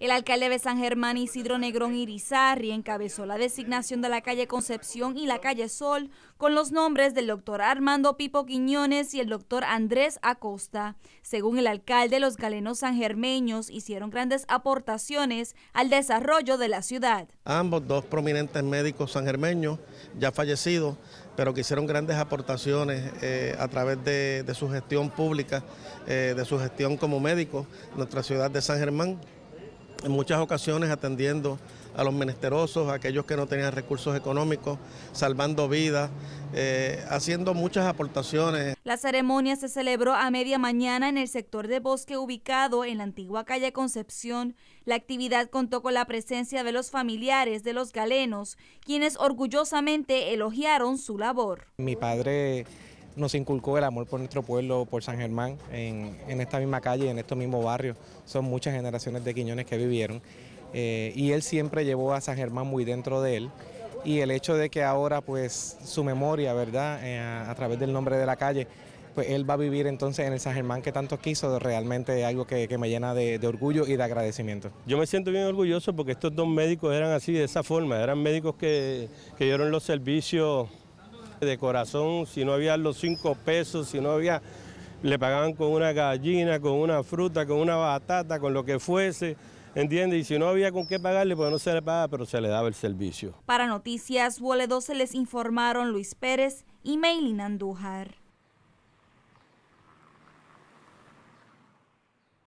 El alcalde de San Germán Isidro Negrón Irizarri encabezó la designación de la calle Concepción y la calle Sol con los nombres del doctor Armando Pipo Quiñones y el doctor Andrés Acosta. Según el alcalde, los galenos sangermeños hicieron grandes aportaciones al desarrollo de la ciudad. Ambos dos prominentes médicos sangermeños ya fallecidos, pero que hicieron grandes aportaciones eh, a través de, su gestión pública, eh, de su gestión como médico, nuestra ciudad de San Germán en muchas ocasiones atendiendo a los menesterosos, a aquellos que no tenían recursos económicos, salvando vidas, eh, haciendo muchas aportaciones. La ceremonia se celebró a media mañana en el sector de bosque ubicado en la antigua calle Concepción. La actividad contó con la presencia de los familiares de los galenos, quienes orgullosamente elogiaron su labor. Mi padre nos inculcó el amor por nuestro pueblo, por San Germán, en, esta misma calle, en estos mismos barrios. Son muchas generaciones de Quiñones que vivieron. Eh, y él siempre llevó a San Germán muy dentro de él. Y el hecho de que ahora pues su memoria, ¿verdad? Eh, a, través del nombre de la calle, pues él va a vivir entonces en el San Germán que tanto quiso, realmente algo que, me llena de, de, orgullo y de agradecimiento. Yo me siento bien orgulloso porque estos dos médicos eran así, de esa forma, eran médicos que, que dieron los servicios de corazón, si no había los cinco pesos, si no había, le pagaban con una gallina, con una fruta, con una batata, con lo que fuese. entiende Y si no había con qué pagarle, pues no se le pagaba, pero se le daba el servicio. Para Noticias 2 se les informaron Luis Pérez y Meilin Andújar.